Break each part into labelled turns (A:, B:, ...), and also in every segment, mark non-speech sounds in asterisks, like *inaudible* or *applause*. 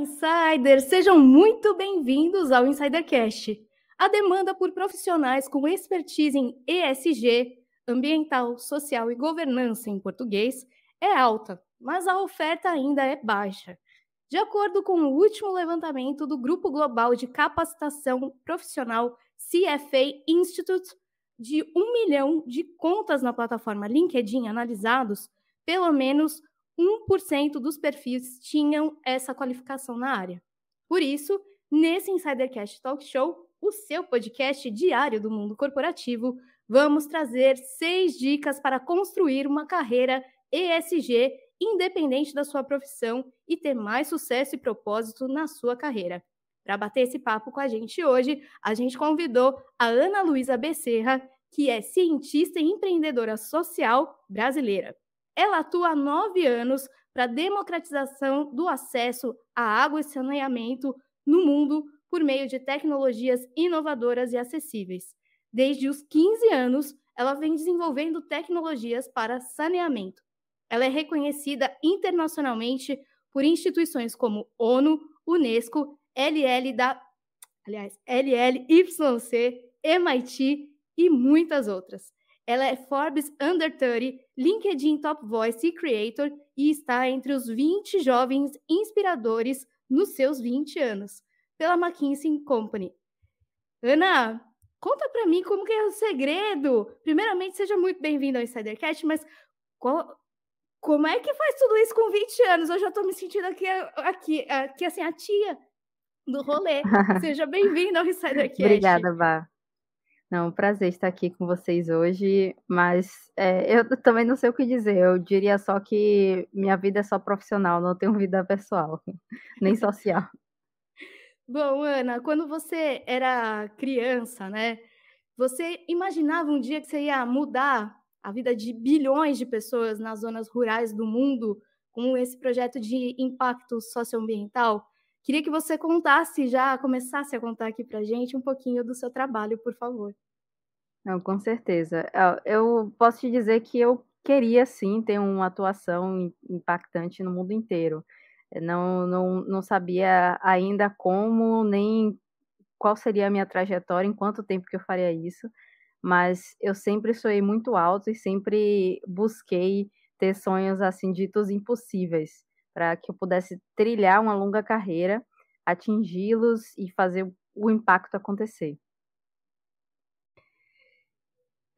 A: Insiders, Sejam muito bem-vindos ao InsiderCast. A demanda por profissionais com expertise em ESG, ambiental, social e governança em português, é alta, mas a oferta ainda é baixa. De acordo com o último levantamento do Grupo Global de Capacitação Profissional CFA Institute, de um milhão de contas na plataforma LinkedIn analisados, pelo menos 1% dos perfis tinham essa qualificação na área. Por isso, nesse Insidercast Talk Show, o seu podcast diário do mundo corporativo, vamos trazer seis dicas para construir uma carreira ESG independente da sua profissão e ter mais sucesso e propósito na sua carreira. Para bater esse papo com a gente hoje, a gente convidou a Ana Luísa Becerra, que é cientista e empreendedora social brasileira. Ela atua há nove anos para a democratização do acesso à água e saneamento no mundo por meio de tecnologias inovadoras e acessíveis. Desde os 15 anos, ela vem desenvolvendo tecnologias para saneamento. Ela é reconhecida internacionalmente por instituições como ONU, UNESCO, LL da, aliás, LLYC, MIT e muitas outras. Ela é Forbes Under 30, LinkedIn Top Voice e Creator e está entre os 20 jovens inspiradores nos seus 20 anos, pela McKinsey Company. Ana, conta para mim como que é o segredo. Primeiramente, seja muito bem-vindo ao Insidercast, mas qual, como é que faz tudo isso com 20 anos? Eu já estou me sentindo aqui, aqui, aqui assim, a tia do rolê. *laughs* Seja bem-vindo ao Insidercast. Obrigada,
B: Vá. Não, um prazer estar aqui com vocês hoje, mas é, eu *laughs* também não sei o que dizer. Eu diria só que minha vida é só profissional, não tenho vida pessoal, *laughs* nem social.
A: Bom, Ana, quando você era criança, né? Você imaginava um dia que você ia mudar a vida de bilhões de pessoas nas zonas rurais do mundo com esse projeto de impacto socioambiental? Queria que você contasse já, começasse a contar aqui para gente um pouquinho do seu trabalho, por favor.
B: Não, com certeza. É, eu posso te dizer que eu queria sim ter uma atuação impactante no mundo inteiro. Não, não, não sabia ainda como, nem qual seria a minha trajetória, em quanto tempo que eu faria isso, mas eu sempre sonhei muito alto e sempre busquei ter sonhos assim ditos impossíveis para que eu pudesse trilhar uma longa carreira, atingi-los e fazer o impacto acontecer.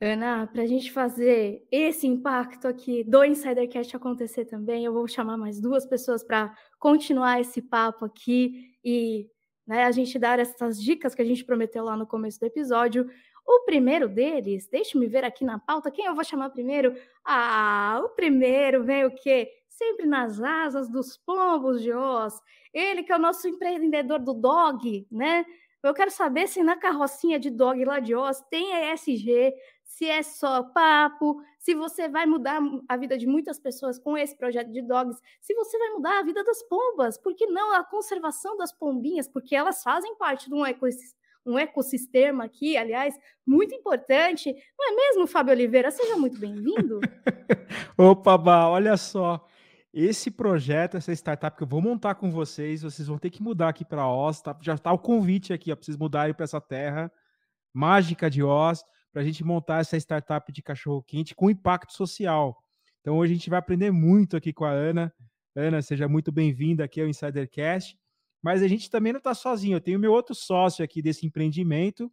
A: Ana, para a gente fazer esse impacto aqui do Insidercast acontecer também, eu vou chamar mais duas pessoas para continuar esse papo aqui e né, a gente dar essas dicas que a gente prometeu lá no começo do episódio. O primeiro deles, deixe-me ver aqui na pauta quem eu vou chamar primeiro. Ah, o primeiro vem o quê? sempre nas asas dos pombos de Oz. Ele que é o nosso empreendedor do dog, né? Eu quero saber se na carrocinha de dog lá de Oz tem ESG, se é só papo, se você vai mudar a vida de muitas pessoas com esse projeto de dogs, se você vai mudar a vida das pombas, porque não a conservação das pombinhas, porque elas fazem parte de um ecossistema um ecossistema aqui, aliás, muito importante. Não é mesmo, Fábio Oliveira? Seja muito bem-vindo.
C: *laughs* Opa, Bá, olha só esse projeto, essa startup que eu vou montar com vocês, vocês vão ter que mudar aqui para Oz, tá? já está o convite aqui, para vocês mudarem para essa terra mágica de Oz, para a gente montar essa startup de cachorro-quente com impacto social. Então hoje a gente vai aprender muito aqui com a Ana. Ana, seja muito bem-vinda aqui ao Insidercast. Mas a gente também não está sozinho, eu tenho meu outro sócio aqui desse empreendimento,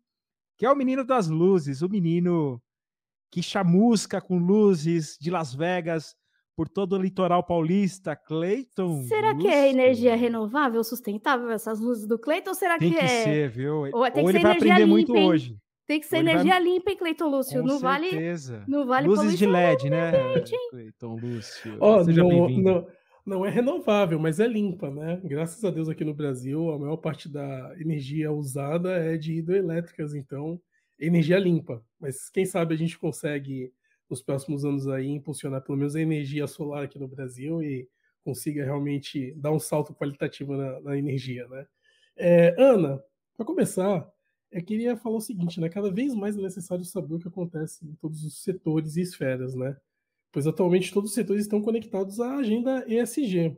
C: que é o menino das luzes, o menino que chamusca com luzes de Las Vegas, por todo o litoral paulista, Cleiton. Será Lúcio? que é
A: energia renovável, sustentável, essas luzes do Cleiton? Ou será que, que é. Tem que ser,
C: viu? Ou, é, tem Ou que ele vai aprender limpa, muito hein? hoje.
A: Tem que ser Ou energia vai... limpa, hein, Cleiton Lúcio? Com não certeza. vale. Não vale Luzes de
D: LED, né? Cleiton Lúcio. Oh, Seja bem-vindo. Não é renovável, mas é limpa, né? Graças a Deus aqui no Brasil, a maior parte da energia usada é de hidroelétricas, então energia limpa. Mas quem sabe a gente consegue nos próximos anos aí impulsionar pelo menos a energia solar aqui no Brasil e consiga realmente dar um salto qualitativo na, na energia, né? É, Ana, para começar, eu queria falar o seguinte, né? Cada vez mais é necessário saber o que acontece em todos os setores e esferas, né? Pois atualmente todos os setores estão conectados à agenda ESG.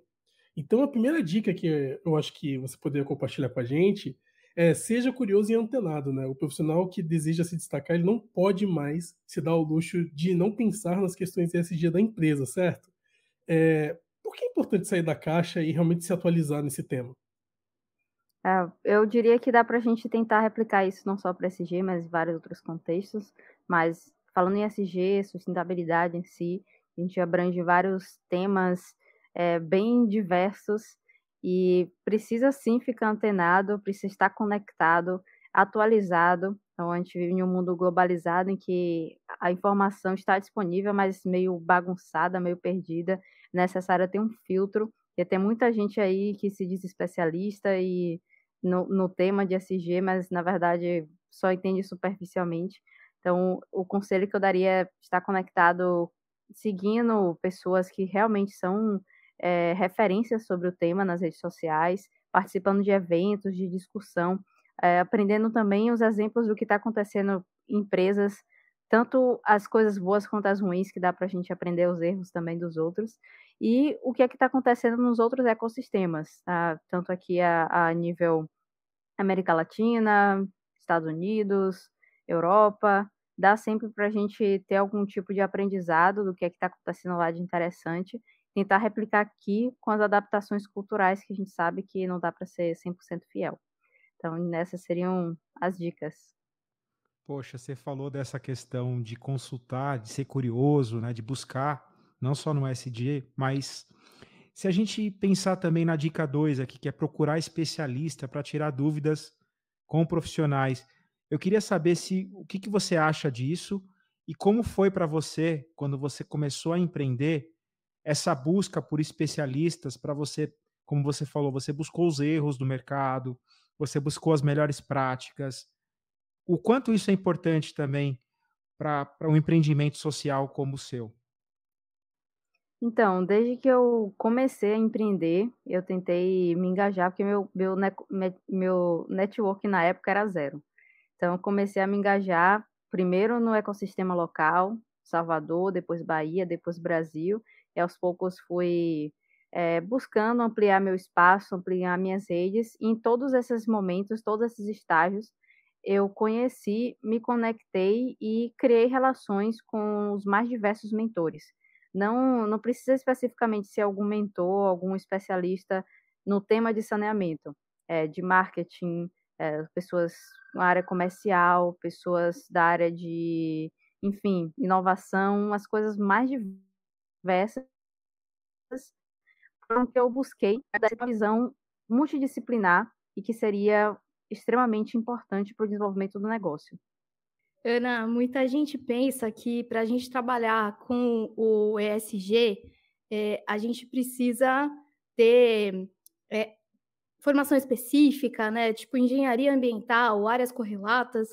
D: Então a primeira dica que eu acho que você poderia compartilhar com a gente é, seja curioso e antenado, né? O profissional que deseja se destacar, ele não pode mais se dar o luxo de não pensar nas questões ESG da empresa, certo? É, por que é importante sair da caixa e realmente se atualizar nesse tema?
B: É, eu diria que dá para a gente tentar replicar isso não só para SG, mas em vários outros contextos. Mas falando em SG, sustentabilidade em si, a gente abrange vários temas é, bem diversos e precisa sim ficar antenado, precisa estar conectado, atualizado. Então, a gente vive em um mundo globalizado em que a informação está disponível, mas meio bagunçada, meio perdida. É necessário ter um filtro. E tem muita gente aí que se diz especialista e no, no tema de SG, mas na verdade só entende superficialmente. Então, o conselho que eu daria é estar conectado, seguindo pessoas que realmente são é, referências sobre o tema nas redes sociais, participando de eventos, de discussão, é, aprendendo também os exemplos do que está acontecendo em empresas, tanto as coisas boas quanto as ruins, que dá para a gente aprender os erros também dos outros, e o que é que está acontecendo nos outros ecossistemas, tá? tanto aqui a, a nível América Latina, Estados Unidos, Europa, dá sempre para a gente ter algum tipo de aprendizado do que é que está acontecendo lá de interessante tentar replicar aqui com as adaptações culturais que a gente sabe que não dá para ser 100% fiel. Então, essas seriam as dicas.
C: Poxa, você falou dessa questão de consultar, de ser curioso, né, de buscar, não só no SD, mas se a gente pensar também na dica 2 aqui, que é procurar especialista para tirar dúvidas com profissionais, eu queria saber se o que, que você acha disso e como foi para você quando você começou a empreender essa busca por especialistas para você, como você falou, você buscou os erros do mercado, você buscou as melhores práticas. O quanto isso é importante também para um empreendimento social como o seu?
B: Então, desde que eu comecei a empreender, eu tentei me engajar, porque meu, meu, meu network na época era zero. Então, eu comecei a me engajar primeiro no ecossistema local, Salvador, depois Bahia, depois Brasil, e é, aos poucos fui é, buscando ampliar meu espaço, ampliar minhas redes. E em todos esses momentos, todos esses estágios, eu conheci, me conectei e criei relações com os mais diversos mentores. Não, não precisa especificamente ser algum mentor, algum especialista no tema de saneamento, é, de marketing, é, pessoas na área comercial, pessoas da área de, enfim, inovação, as coisas mais diversas diversas, que eu busquei uma visão multidisciplinar e que seria extremamente importante para o desenvolvimento do negócio.
A: Ana, muita gente pensa que para a gente trabalhar com o ESG, é, a gente precisa ter é, formação específica, né? Tipo engenharia ambiental, áreas correlatas,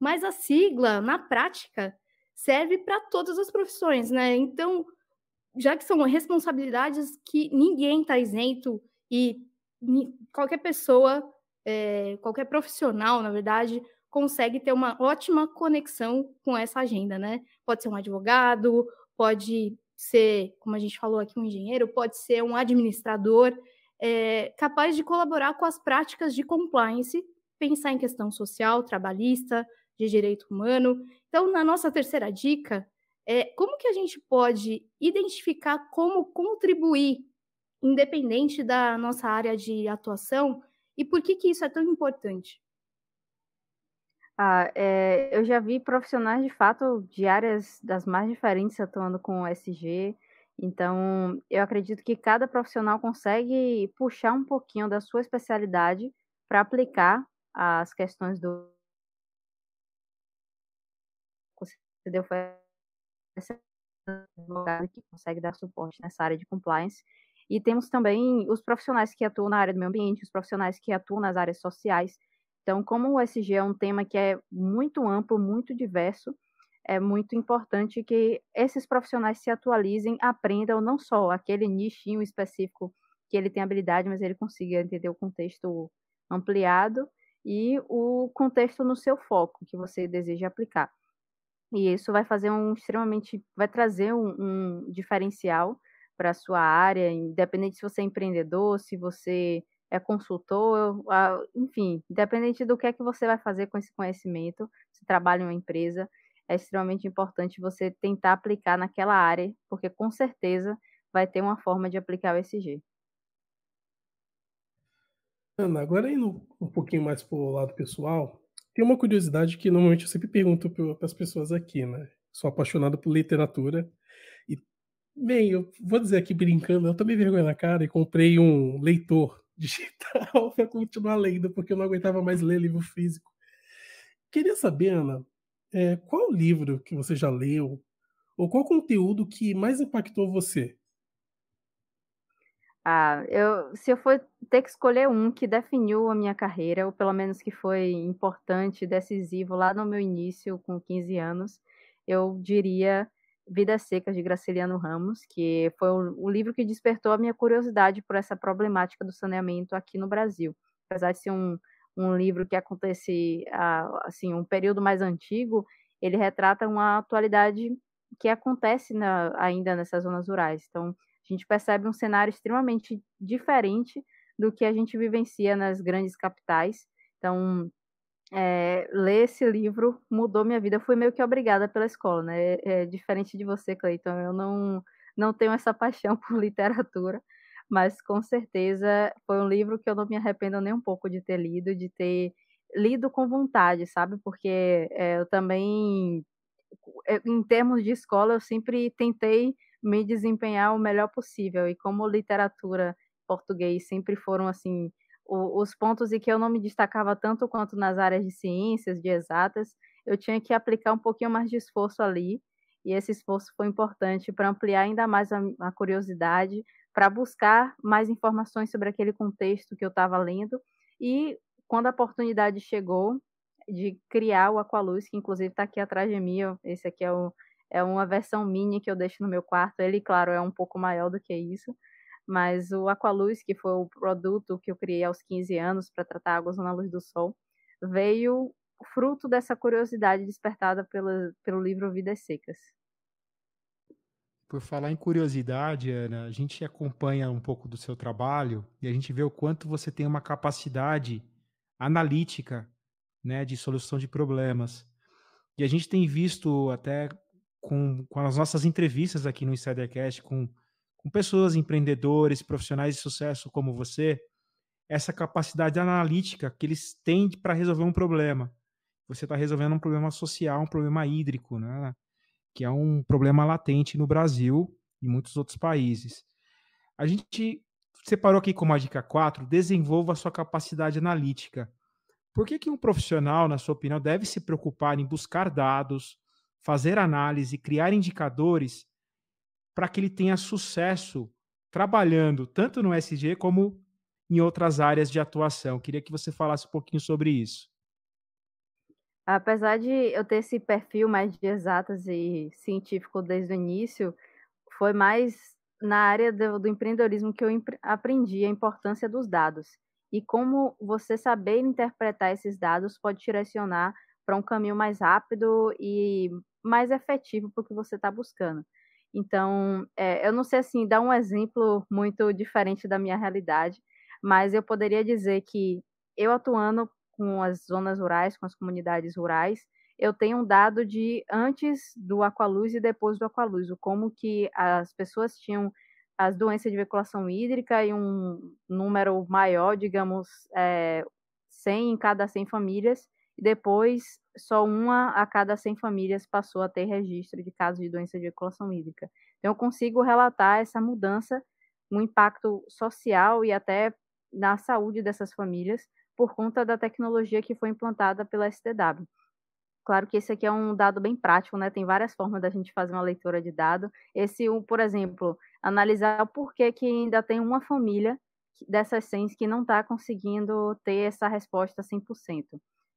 A: mas a sigla, na prática, serve para todas as profissões, né? Então, já que são responsabilidades que ninguém está isento e qualquer pessoa, é, qualquer profissional, na verdade, consegue ter uma ótima conexão com essa agenda, né? Pode ser um advogado, pode ser, como a gente falou aqui, um engenheiro, pode ser um administrador, é, capaz de colaborar com as práticas de compliance, pensar em questão social, trabalhista, de direito humano. Então, na nossa terceira dica, é, como que a gente pode identificar como contribuir, independente da nossa área de atuação, e por que, que isso é tão importante?
B: Ah, é, eu já vi profissionais de fato de áreas das mais diferentes atuando com o SG. Então, eu acredito que cada profissional consegue puxar um pouquinho da sua especialidade para aplicar as questões do. Você deu foi advogada que consegue dar suporte nessa área de compliance. E temos também os profissionais que atuam na área do meio ambiente, os profissionais que atuam nas áreas sociais. Então, como o SG é um tema que é muito amplo, muito diverso, é muito importante que esses profissionais se atualizem, aprendam não só aquele nichinho específico que ele tem habilidade, mas ele consiga entender o contexto ampliado e o contexto no seu foco que você deseja aplicar. E isso vai fazer um extremamente, vai trazer um, um diferencial para a sua área, independente se você é empreendedor, se você é consultor, enfim, independente do que é que você vai fazer com esse conhecimento, se trabalha em uma empresa, é extremamente importante você tentar aplicar naquela área, porque com certeza vai ter uma forma de aplicar o ESG.
D: Ana, agora indo um pouquinho mais para o lado pessoal, tem uma curiosidade que normalmente eu sempre pergunto para as pessoas aqui, né? Sou apaixonado por literatura. E, bem, eu vou dizer aqui brincando, eu tomei vergonha na cara e comprei um leitor *laughs* digital para continuar lendo, porque eu não aguentava mais ler livro físico. Queria saber, Ana, é, qual livro que você já leu ou qual conteúdo que mais impactou você?
B: Ah, eu, se eu for ter que escolher um que definiu a minha carreira, ou pelo menos que foi importante, decisivo lá no meu início, com 15 anos, eu diria Vidas Secas, de Graciliano Ramos, que foi o, o livro que despertou a minha curiosidade por essa problemática do saneamento aqui no Brasil. Apesar de ser um, um livro que acontece, assim, um período mais antigo, ele retrata uma atualidade que acontece na, ainda nessas zonas rurais. Então, a gente percebe um cenário extremamente diferente do que a gente vivencia nas grandes capitais. Então, é, ler esse livro mudou minha vida. Eu fui meio que obrigada pela escola, né? É, é diferente de você, Cleiton. Eu não, não tenho essa paixão *laughs* por literatura, mas com certeza foi um livro que eu não me arrependo nem um pouco de ter lido, de ter lido com vontade, sabe? Porque é, eu também, é, em termos de escola, eu sempre tentei me desempenhar o melhor possível. E como literatura português sempre foram assim o, os pontos em que eu não me destacava tanto quanto nas áreas de ciências, de exatas, eu tinha que aplicar um pouquinho mais de esforço ali. E esse esforço foi importante para ampliar ainda mais a, a curiosidade, para buscar mais informações sobre aquele contexto que eu estava lendo. E quando a oportunidade chegou de criar o Aqualuz, que inclusive está aqui atrás de mim, esse aqui é o é uma versão mini que eu deixo no meu quarto. Ele, claro, é um pouco maior do que isso. Mas o Aqualuz, que foi o produto que eu criei aos 15 anos para tratar águas na luz do sol, veio fruto dessa curiosidade despertada pelo livro Vidas Secas.
C: Por falar em curiosidade, Ana, a gente acompanha um pouco do seu trabalho e a gente vê o quanto você tem uma capacidade analítica né, de solução de problemas. E a gente tem visto até com, com as nossas entrevistas aqui no Insidercast, com, com pessoas, empreendedores, profissionais de sucesso como você, essa capacidade analítica que eles têm para resolver um problema. Você está resolvendo um problema social, um problema hídrico, né? que é um problema latente no Brasil e muitos outros países. A gente separou aqui como a dica 4, desenvolva a sua capacidade analítica. Por que, que um profissional, na sua opinião, deve se preocupar em buscar dados, fazer análise, criar indicadores para que ele tenha sucesso trabalhando tanto no SG como em outras áreas de atuação. Queria que você falasse um pouquinho sobre isso.
B: Apesar de eu ter esse perfil mais de exatas e científico desde o início, foi mais na área do, do empreendedorismo que eu aprendi a importância dos dados e como você saber interpretar esses dados pode direcionar para um caminho mais rápido e mais efetivo para o que você está buscando. Então, é, eu não sei assim, dar um exemplo muito diferente da minha realidade, mas eu poderia dizer que eu atuando com as zonas rurais, com as comunidades rurais, eu tenho um dado de antes do Aqualuz e depois do Aqualuz, como que as pessoas tinham as doenças de veiculação hídrica e um número maior, digamos, é, 100 em cada 100 famílias, e depois só uma a cada 100 famílias passou a ter registro de casos de doença de circulação hídrica. Então, eu consigo relatar essa mudança, um impacto social e até na saúde dessas famílias por conta da tecnologia que foi implantada pela STW. Claro que esse aqui é um dado bem prático, né? Tem várias formas da gente fazer uma leitura de dado. Esse, por exemplo, analisar por que, que ainda tem uma família dessas 100 que não está conseguindo ter essa resposta 100%.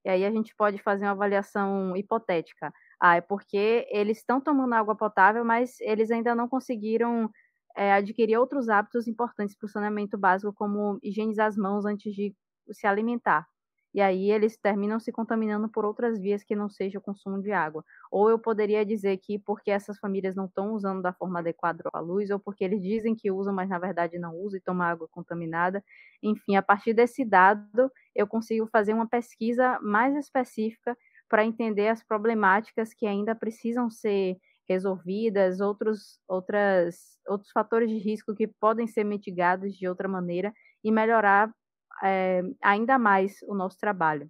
B: E aí a gente pode fazer uma avaliação hipotética. Ah, é porque eles estão tomando água potável, mas eles ainda não conseguiram é, adquirir outros hábitos importantes para o saneamento básico, como higienizar as mãos antes de se alimentar e aí eles terminam se contaminando por outras vias que não seja o consumo de água. Ou eu poderia dizer que porque essas famílias não estão usando da forma adequada a luz, ou porque eles dizem que usam, mas na verdade não usam e tomam água contaminada. Enfim, a partir desse dado, eu consigo fazer uma pesquisa mais específica para entender as problemáticas que ainda precisam ser resolvidas, outros, outras, outros fatores de risco que podem ser mitigados de outra maneira e melhorar é, ainda mais o nosso trabalho.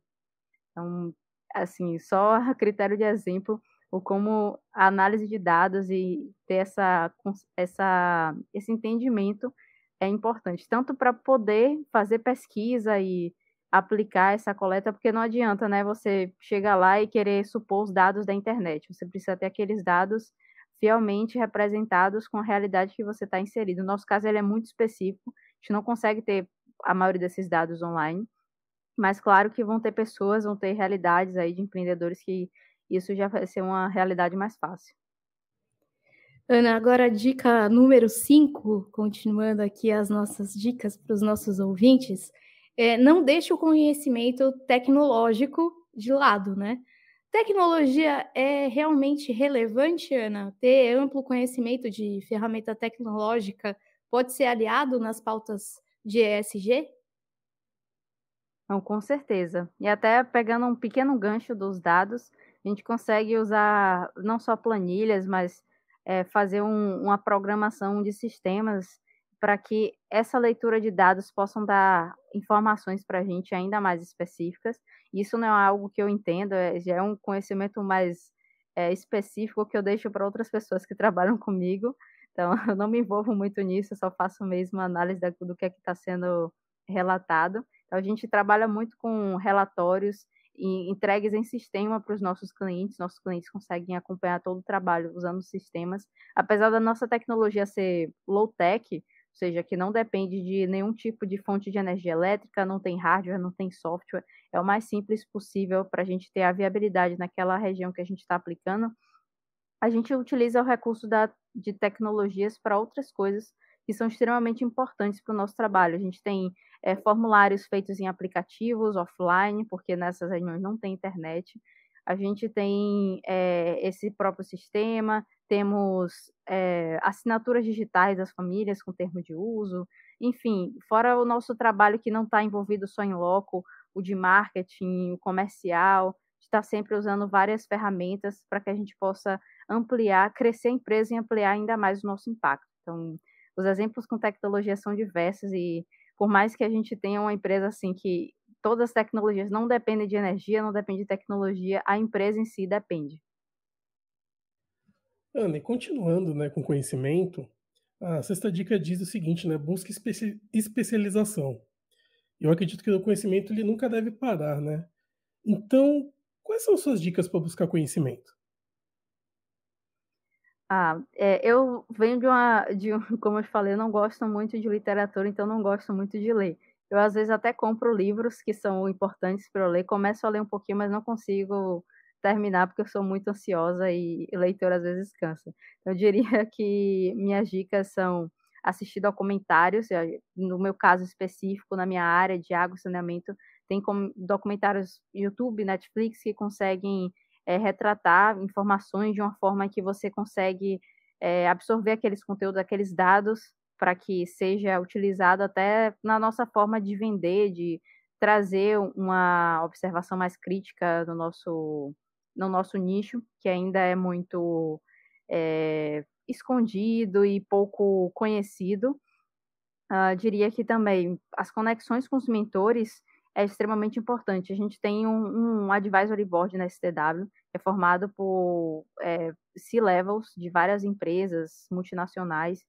B: Então, assim, só a critério de exemplo, o como a análise de dados e ter essa, essa, esse entendimento é importante, tanto para poder fazer pesquisa e aplicar essa coleta, porque não adianta, né, você chegar lá e querer supor os dados da internet. Você precisa ter aqueles dados fielmente representados com a realidade que você está inserido. No nosso caso, ele é muito específico. A gente não consegue ter a maioria desses dados online. Mas claro que vão ter pessoas, vão ter realidades aí de empreendedores que isso já vai ser uma realidade mais fácil.
A: Ana, agora a dica número 5, continuando aqui as nossas dicas para os nossos ouvintes, é não deixe o conhecimento tecnológico de lado, né? Tecnologia é realmente relevante, Ana? Ter amplo conhecimento de ferramenta tecnológica pode ser aliado nas pautas de ESG?
B: Não, com certeza. E até pegando um pequeno gancho dos dados, a gente consegue usar não só planilhas, mas é, fazer um, uma programação de sistemas para que essa leitura de dados possam dar informações para a gente ainda mais específicas. Isso não é algo que eu entendo, é, já é um conhecimento mais é, específico que eu deixo para outras pessoas que *laughs* trabalham comigo, então, *laughs* eu não me envolvo muito nisso, eu só faço mesmo análise do que é está sendo relatado. Então, a gente trabalha muito com relatórios e entregues em sistema para os nossos clientes. Nossos clientes conseguem acompanhar todo o trabalho usando sistemas. Apesar da nossa tecnologia ser low-tech, ou seja, que não depende de nenhum tipo de fonte de energia elétrica, não tem hardware, não tem software, é o mais simples possível para a gente ter a viabilidade naquela região que a gente está aplicando. A gente utiliza o recurso da de tecnologias para outras coisas que são extremamente importantes para o nosso trabalho. A gente tem é, formulários feitos em aplicativos offline, porque nessas reuniões não tem internet. A gente tem é, esse próprio sistema, temos é, assinaturas digitais das famílias com termo de uso, enfim, fora o nosso trabalho que não está envolvido só em loco, o de marketing, o comercial, está sempre usando várias ferramentas para que a gente possa ampliar, crescer a empresa e ampliar ainda mais o nosso impacto. Então, os exemplos com tecnologia são diversos e por mais que a gente tenha uma empresa assim que todas as tecnologias não dependem de energia, não depende de tecnologia, a empresa em si depende.
D: Ana, e continuando né, com conhecimento, a sexta dica diz o seguinte, né? Busque especialização. Eu acredito que o conhecimento ele nunca deve parar, né? Então, Quais são suas dicas para buscar conhecimento?
B: Ah, é, eu venho de uma, de um, *laughs* como eu falei, eu não gosto muito de literatura, então não gosto muito de ler. Eu às vezes até compro livros que são importantes para eu ler, começo a ler um pouquinho, mas não consigo terminar porque eu sou muito ansiosa e leitor às vezes cansa. Eu diria *laughs* que minhas dicas são assistir documentários, eh, no meu caso específico, na minha área de água e saneamento, tem como, documentários YouTube, Netflix que conseguem é, retratar informações de uma forma que você consegue é, absorver aqueles conteúdos, aqueles dados, para que seja utilizado até na nossa forma de vender, de trazer uma observação mais crítica no nosso, no nosso nicho, que ainda é muito é, escondido e pouco conhecido. Uh, diria que também as conexões com os mentores é extremamente importante. A gente tem um, um advisory board na STW, que é formado por é, C-levels de várias empresas multinacionais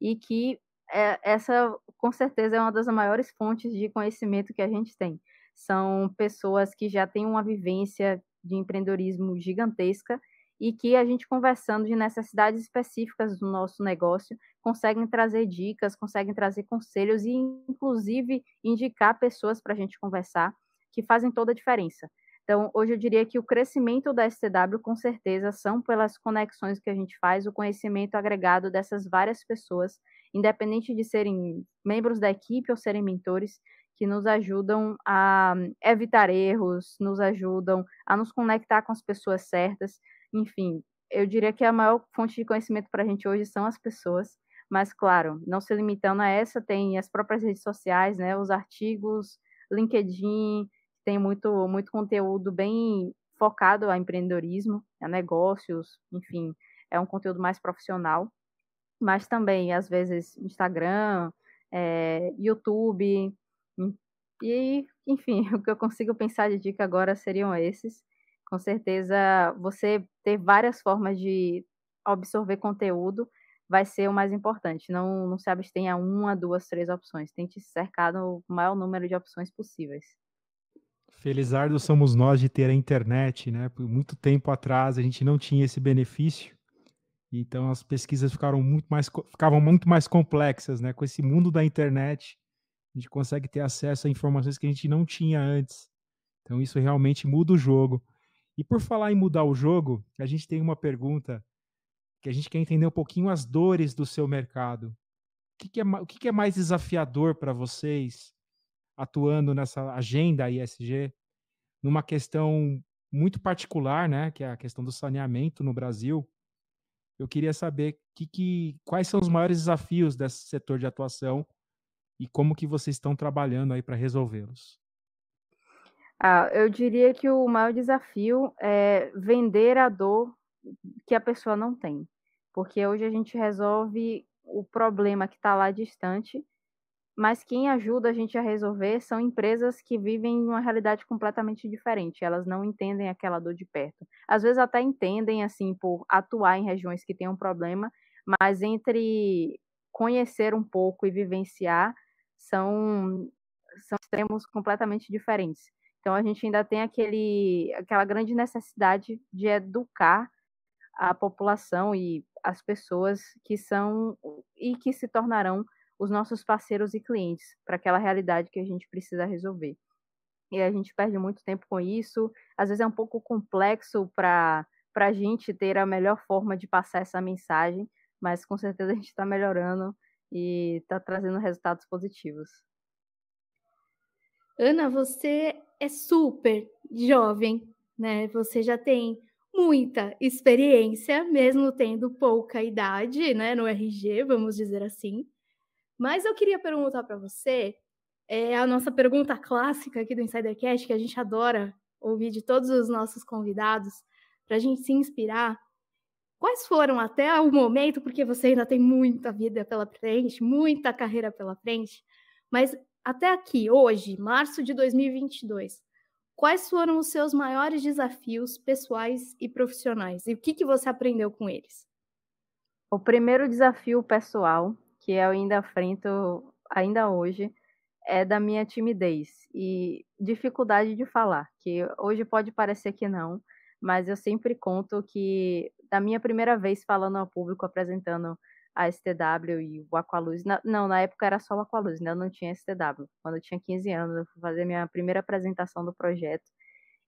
B: e que é, essa, com certeza, é uma das maiores fontes de conhecimento que a gente tem. São pessoas que já têm uma vivência de empreendedorismo gigantesca e que a gente conversando de necessidades específicas do nosso negócio conseguem trazer dicas, conseguem trazer conselhos e inclusive indicar pessoas para a gente conversar que fazem toda a diferença. Então, hoje eu diria que o crescimento da STW, com certeza, são pelas conexões que a gente faz, o conhecimento agregado dessas várias pessoas, independente de serem membros da equipe ou serem mentores, que nos ajudam a evitar erros, nos ajudam a nos conectar com as pessoas certas enfim, eu diria que a maior fonte de conhecimento para a gente hoje são as pessoas, mas claro, não se limitando a essa, tem as próprias redes sociais, né, os artigos, LinkedIn, tem muito, muito conteúdo bem focado a empreendedorismo, a negócios, enfim, é um conteúdo mais profissional, mas também, às vezes, Instagram, é, YouTube, e, enfim, *laughs* o que eu consigo pensar de dica agora seriam esses. Com certeza, você ter várias formas de absorver conteúdo vai ser o mais importante. Não, não se abstenha a uma, duas, três opções. Tente se cercar no maior número de opções possíveis.
C: Felizardo somos nós de ter a internet, né? Por muito tempo atrás a gente não tinha esse benefício. Então as pesquisas ficaram muito mais, ficavam muito mais complexas, né? Com esse mundo da internet, a gente consegue ter acesso a informações que a gente não tinha antes. Então isso realmente muda o jogo. E por falar em mudar o jogo, a gente tem uma pergunta que a gente quer entender um pouquinho as dores do seu mercado. O que, que é, o que, é mais desafiador para vocês atuando nessa agenda ISG, numa questão muito particular, né, que é a questão do saneamento no Brasil? Eu queria saber que, que, quais são os maiores desafios desse setor de atuação e como que vocês estão trabalhando aí para resolvê-los.
B: Ah, eu diria que o maior desafio é vender a dor que a pessoa não tem. Porque hoje a gente resolve o problema que está lá distante, mas quem ajuda a gente a resolver são empresas que vivem uma realidade completamente diferente. Elas não entendem aquela dor de perto. Às vezes até entendem, assim, por atuar em regiões que têm um problema, mas entre conhecer um pouco e vivenciar são, são extremos completamente diferentes. Então a gente ainda tem aquele, aquela grande necessidade de educar a população e as pessoas que são e que se tornarão os nossos parceiros e clientes para aquela realidade que a gente precisa resolver. E a gente perde muito tempo com isso. Às vezes é um pouco complexo para a gente ter a melhor forma de passar essa mensagem, mas com certeza a gente está melhorando e está trazendo resultados positivos.
A: Ana, você é super jovem, né? Você já tem muita experiência, mesmo tendo pouca idade, né, no RG, vamos dizer assim. Mas eu queria perguntar para você, é a nossa pergunta clássica aqui do Insidercast, que a gente adora ouvir de todos os nossos convidados, para a gente se inspirar. Quais foram até o momento, porque você ainda tem muita vida pela frente, muita carreira pela frente, mas até aqui, hoje, março de 2022, quais foram os seus maiores desafios pessoais e profissionais? E o que, que você aprendeu com eles?
B: O primeiro desafio pessoal que eu ainda enfrento ainda hoje é da minha timidez e dificuldade de falar, que hoje pode parecer que não, mas eu sempre conto que da minha primeira vez falando ao público, apresentando a STW e o Aqualuz. não, na época era só o Aqualuz, ainda né? não tinha STW. Quando eu tinha 15 anos, eu fui fazer minha primeira apresentação do projeto.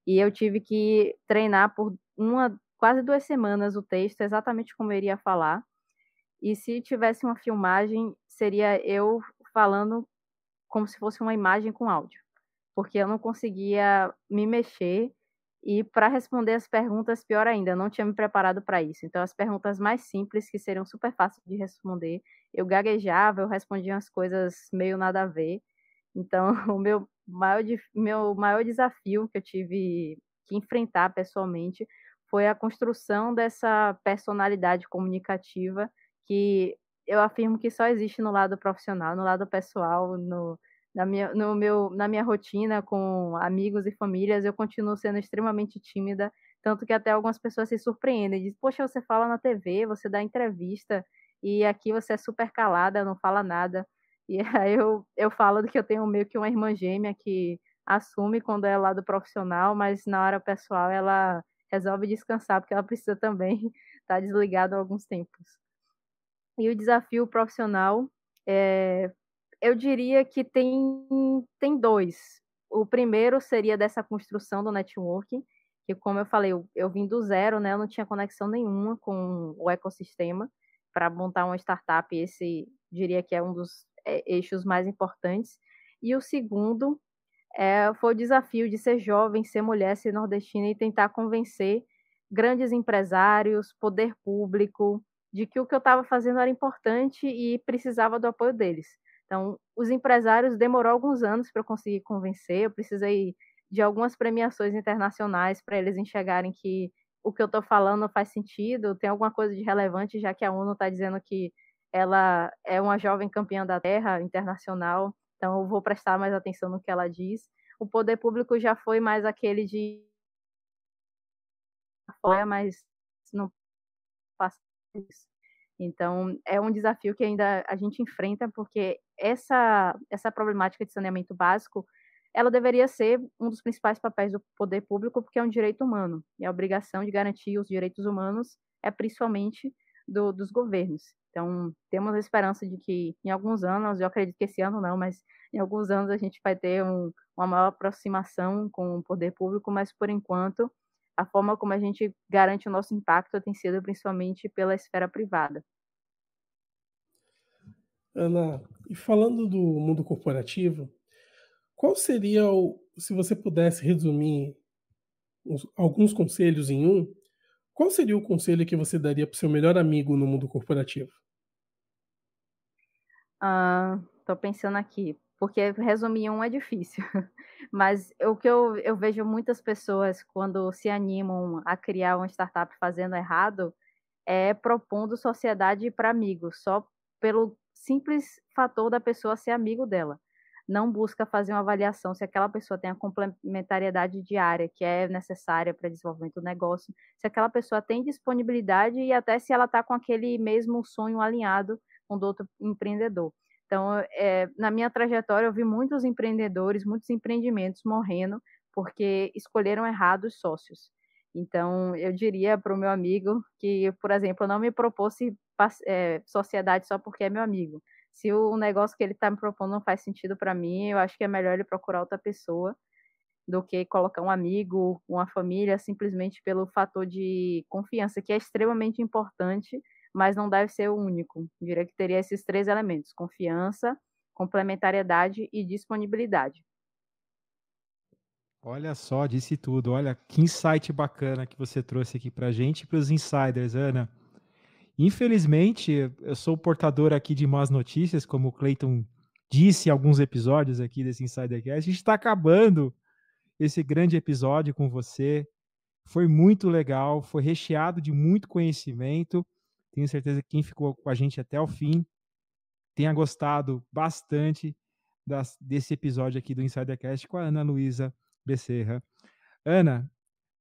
B: E eu tive que treinar por uma, quase duas semanas o texto, exatamente como eu iria falar. E se tivesse uma filmagem, seria eu falando como se fosse uma imagem com áudio. Porque eu não conseguia me mexer e para responder as perguntas, pior ainda, eu não tinha me preparado para isso. Então, as perguntas mais simples, que seriam super fáceis de responder, eu gaguejava, eu respondia umas coisas meio nada a ver. Então, *laughs* o meu maior, meu maior desafio que eu tive que enfrentar pessoalmente foi a construção dessa personalidade comunicativa que eu afirmo que só existe no lado profissional, no lado pessoal, no, na minha, no meu, na minha rotina com amigos e famílias, eu continuo sendo extremamente tímida, tanto que até algumas pessoas se surpreendem, dizem, poxa, você fala na TV, você dá entrevista, e aqui você é super calada, não fala nada. E *laughs* aí eu, eu falo que eu tenho meio que uma irmã gêmea que assume quando é lado profissional, mas na hora pessoal ela resolve descansar, porque ela precisa também estar *laughs* tá desligada alguns tempos. E o desafio profissional é, eu diria que tem, tem dois. O primeiro seria dessa construção do networking, que, como eu falei, eu, eu vim do zero, né? Eu não tinha conexão nenhuma com o ecossistema para montar uma startup. Esse, diria que é um dos é, eixos mais importantes. E o segundo é, foi o desafio de ser jovem, ser mulher, ser nordestina e tentar convencer grandes empresários, poder público, de que o que eu estava fazendo era importante e precisava do apoio deles. Então, os empresários demorou alguns anos para eu conseguir convencer, eu precisei de algumas premiações internacionais para eles enxergarem que o que eu estou falando faz sentido, tem alguma coisa de relevante, já que a ONU está dizendo que ela é uma jovem campeã da terra internacional, então eu vou prestar mais atenção no que ela diz. O poder público já foi mais aquele de fora, mas não passa isso. Então, é um desafio que ainda a gente enfrenta, porque essa, essa problemática de saneamento básico, ela deveria ser um dos principais papéis do poder público, porque é um direito humano, e a obrigação de garantir os direitos humanos é principalmente do, dos governos. Então, temos a esperança de que em alguns anos, eu acredito que esse ano não, mas em alguns anos a gente vai ter um, uma maior aproximação com o poder público, mas por enquanto a forma como a gente garante o nosso impacto tem sido principalmente pela esfera privada.
D: Ana, e falando do mundo corporativo, qual seria o, se você pudesse resumir os, alguns conselhos em um, qual seria o conselho que você daria para o seu melhor amigo no mundo corporativo?
B: Estou ah, pensando aqui porque resumir um é difícil. *laughs* Mas o que eu, eu vejo muitas pessoas quando se animam a criar uma startup fazendo errado é propondo sociedade para amigos, só pelo simples fator da pessoa ser amigo dela. Não busca fazer uma avaliação se aquela pessoa tem a complementariedade diária que é necessária para desenvolvimento do negócio, se aquela pessoa tem disponibilidade e até se ela está com aquele mesmo sonho alinhado com do outro empreendedor. Então, é, na minha trajetória, eu vi muitos empreendedores, muitos empreendimentos morrendo porque escolheram errados sócios. Então, eu diria para o meu amigo que, por exemplo, não me propôsse é, sociedade só porque é meu amigo. Se o negócio que ele está me propondo não faz sentido para mim, eu acho que é melhor ele procurar outra pessoa do que colocar um amigo, uma família, simplesmente pelo fator de confiança, que é extremamente importante mas não deve ser o único. Eu diria que teria esses três elementos: confiança, complementariedade e disponibilidade.
C: Olha só, disse tudo. Olha que insight bacana que você trouxe aqui para gente e para os insiders, Ana. Infelizmente, eu sou portador aqui de más notícias, como o Clayton disse em alguns episódios aqui desse Insidercast. A gente está acabando esse grande episódio com você. Foi muito legal, foi recheado de muito conhecimento. Tenho certeza que quem ficou com a gente até o fim tenha gostado bastante das, desse episódio aqui do Insidercast com a Ana Luísa Becerra. Ana,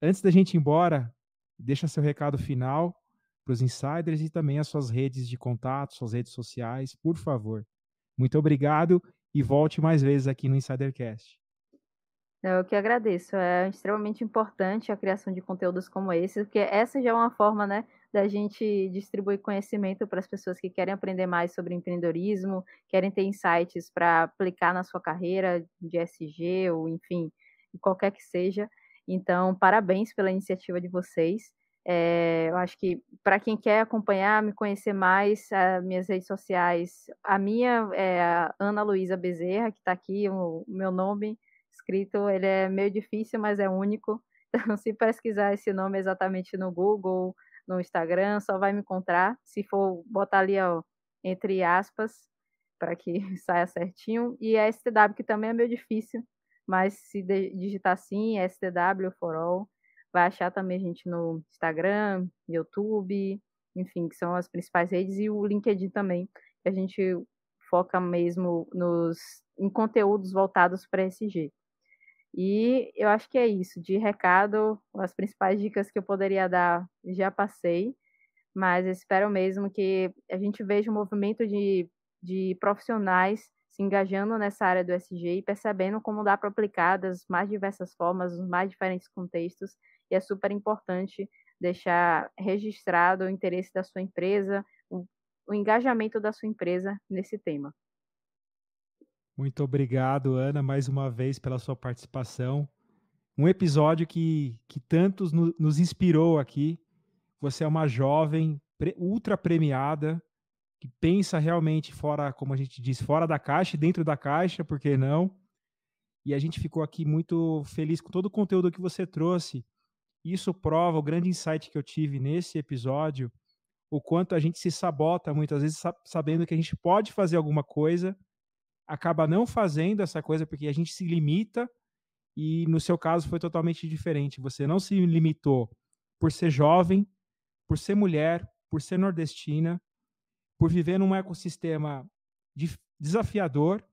C: antes da gente ir embora, deixa seu recado final para os insiders e também as suas redes de contato, suas redes sociais, por favor. Muito obrigado e volte mais vezes aqui no Insidercast.
B: Eu que agradeço. É extremamente importante a criação de conteúdos como esse, porque essa já é uma forma, né, da gente distribuir conhecimento para as pessoas que querem aprender mais sobre empreendedorismo, querem ter insights para aplicar na sua carreira de SG ou enfim, qualquer que seja. Então, parabéns pela iniciativa de vocês. É, eu acho que para quem quer acompanhar, me conhecer mais, eh, minhas redes sociais, a minha é a Ana Luísa Bezerra, que está aqui, o meu nome escrito, ele é meio difícil, mas é único. *laughs* Então, se pesquisar esse nome exatamente no Google, no Instagram, só vai me encontrar se for botar ali, ó, entre aspas, para que *laughs* saia certinho. E a STW, que também é meio difícil, mas se digitar assim, STW for all, vai achar também a gente no Instagram, YouTube, enfim, que são as principais redes, e o LinkedIn também, que a gente foca mesmo nos em conteúdos voltados para SG. E eu acho que é isso. De recado, as principais dicas que eu poderia dar já passei, mas espero mesmo que a gente veja um movimento de, de profissionais se engajando nessa área do SG e percebendo como dá para aplicar das mais diversas formas, nos mais diferentes contextos. E é super importante deixar registrado o interesse da sua empresa, o, o engajamento da sua empresa nesse tema.
C: Muito obrigado, Ana, mais uma vez pela sua participação. Um episódio que, que tantos no, nos inspirou aqui. Você é uma jovem pre, ultra premiada, que pensa realmente fora, como a gente diz, fora da caixa e dentro da caixa, por que não? E a gente ficou aqui muito feliz com todo o conteúdo que você trouxe. Isso prova o grande insight que eu tive nesse episódio, o quanto a gente se sabota muitas vezes sabendo que a gente pode fazer alguma coisa acaba não fazendo essa coisa porque a gente se limita e no seu caso foi totalmente diferente. Você não se limitou por ser jovem, por ser mulher, por ser nordestina, por viver num ecossistema desafiador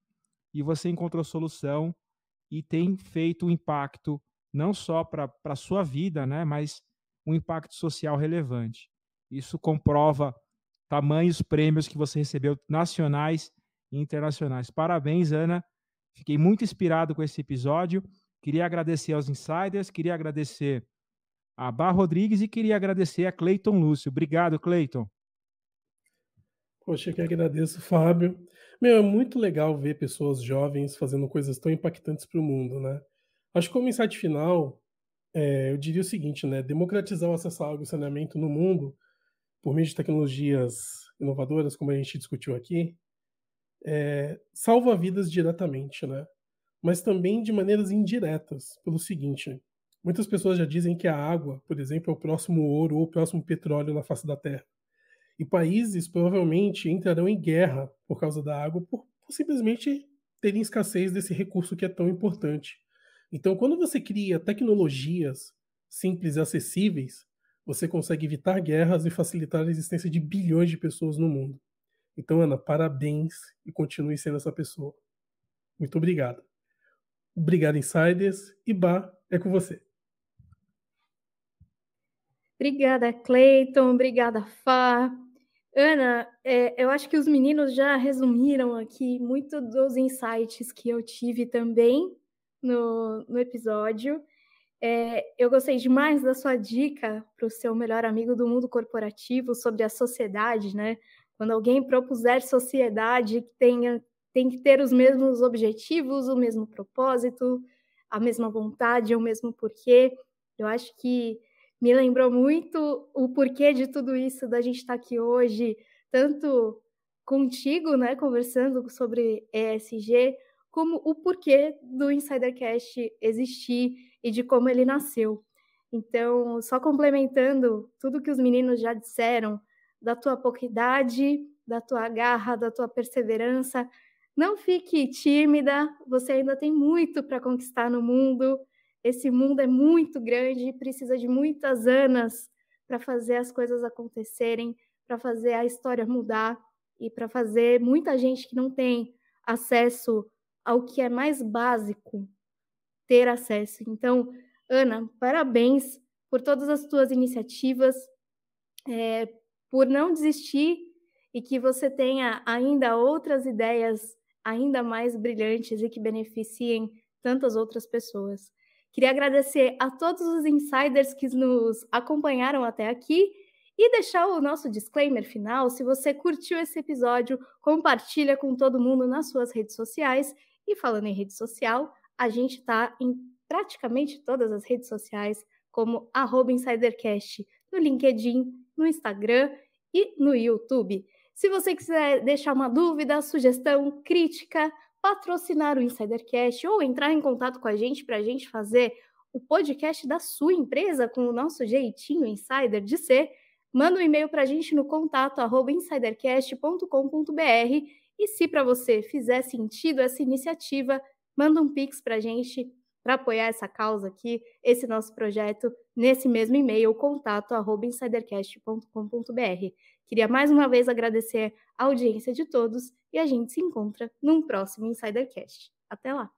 C: e você encontrou solução e tem feito um impacto não só para a sua vida, né, mas um impacto social relevante. Isso comprova tamanhos prêmios que você recebeu nacionais internacionais. Parabéns, Ana. Fiquei muito inspirado com esse episódio. Queria agradecer aos insiders, queria agradecer a Bar Rodrigues e queria agradecer a Cleiton Lúcio. Obrigado, Cleiton.
D: Poxa, que agradeço, Fábio. Meu, é muito legal ver pessoas jovens fazendo coisas tão impactantes para o mundo, né? Acho que como insight final, é, eu diria o seguinte, né? Democratizar o acesso ao água e saneamento no mundo por meio de tecnologias inovadoras, como a gente discutiu aqui, é, salva vidas diretamente, né? Mas também de maneiras indiretas, pelo seguinte: muitas pessoas já dizem que a água, por exemplo, é o próximo ouro ou o próximo petróleo na face da Terra. E países provavelmente entrarão em guerra por causa da água, por, por simplesmente terem escassez desse recurso que é tão importante. Então, quando você cria tecnologias simples e acessíveis, você consegue evitar guerras e facilitar a existência de bilhões de pessoas no mundo. Então, Ana, parabéns e continue sendo essa pessoa. Muito obrigado. Obrigado, Insiders. E Bá, é com você.
A: Obrigada, Clayton. Obrigada, Fá. Ana, é, eu acho que os meninos já resumiram aqui muito dos insights que eu tive também no, no episódio. É, eu gostei demais da sua dica para o seu melhor amigo do mundo corporativo sobre a sociedade, né? Quando alguém propuser sociedade que tenha, tem que ter os mesmos objetivos, o mesmo propósito, a mesma vontade, o mesmo porquê, eu acho que me lembrou muito o porquê de tudo isso, da gente estar tá aqui hoje, tanto contigo, né, conversando sobre ESG, como o porquê do Insidercast existir e de como ele nasceu. Então, só complementando tudo que os meninos já disseram, da tua pouca idade, da tua garra, da tua perseverança. Não fique tímida, você ainda tem muito para conquistar no mundo. Esse mundo é muito grande e precisa de muitas anas para fazer as coisas acontecerem, para fazer a história mudar e para fazer muita gente que não tem acesso ao que é mais básico ter acesso. Então, Ana, parabéns por todas as tuas iniciativas, é, por não desistir e que você tenha ainda outras ideias ainda mais brilhantes e que beneficiem tantas outras pessoas. Queria agradecer a todos os insiders que nos acompanharam até aqui e deixar o nosso disclaimer final. Se você curtiu esse episódio, compartilha com todo mundo nas suas redes sociais. E falando em rede social, a gente está em praticamente todas as redes sociais, como arroba InsiderCast, no LinkedIn, no Instagram e no YouTube. Se você quiser deixar uma dúvida, sugestão, crítica, patrocinar o Insidercast ou entrar em contato com a gente para a gente fazer o podcast da sua empresa com o nosso jeitinho insider de ser, manda um e-mail para a gente no contato arroba insidercast.com.br e se para você fizer sentido essa iniciativa, manda um pix para a gente para apoiar essa causa aqui, esse nosso projeto, nesse mesmo e-mail, contato.insidercast.com.br. Queria mais uma vez agradecer a audiência de todos e a gente se encontra num próximo Insidercast. Até lá!